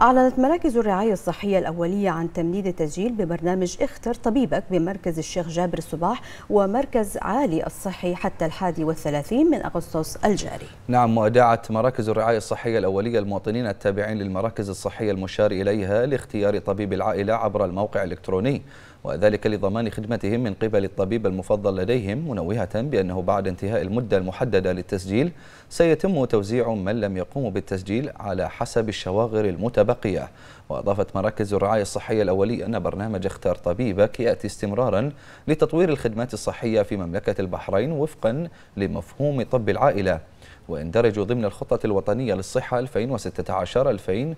أعلنت مراكز الرعاية الصحية الأولية عن تمديد التسجيل ببرنامج اختر طبيبك بمركز الشيخ جابر الصباح ومركز عالي الصحي حتى الحادي والثلاثين من أغسطس الجاري نعم وأدعت مراكز الرعاية الصحية الأولية المواطنين التابعين للمراكز الصحية المشار إليها لاختيار طبيب العائلة عبر الموقع الإلكتروني وذلك لضمان خدمتهم من قبل الطبيب المفضل لديهم منوهة بأنه بعد انتهاء المدة المحددة للتسجيل سيتم توزيع من لم يقوموا بالتسجيل على حسب الشواغر المتبقية وأضافت مراكز الرعاية الصحية الأولية أن برنامج اختار طبيبك يأتي استمرارا لتطوير الخدمات الصحية في مملكة البحرين وفقا لمفهوم طب العائلة ويندرج ضمن الخطة الوطنية للصحة 2016 2020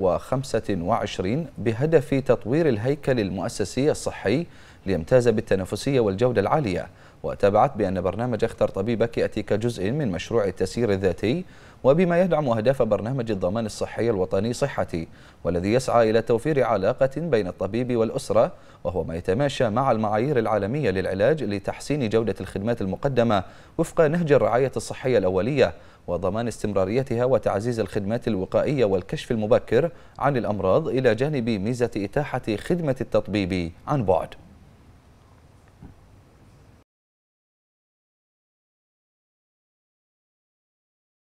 2025 بهدف تطوير الهيكل المؤسسي الصحي ليمتاز بالتنافسية والجودة العالية وتابعت بأن برنامج اختر طبيبك يأتي كجزء من مشروع التسيير الذاتي وبما يدعم أهداف برنامج الضمان الصحي الوطني صحتي والذي يسعى إلى توفير علاقة بين الطبيب والأسرة وهو ما يتماشى مع المعايير العالمية للعلاج لتحسين جودة الخدمات المقدمة وفق نهج الرعاية الصحية الأولية وضمان استمراريتها وتعزيز الخدمات الوقائية والكشف المبكر عن الأمراض إلى جانب ميزة إتاحة خدمة التطبيب عن بعد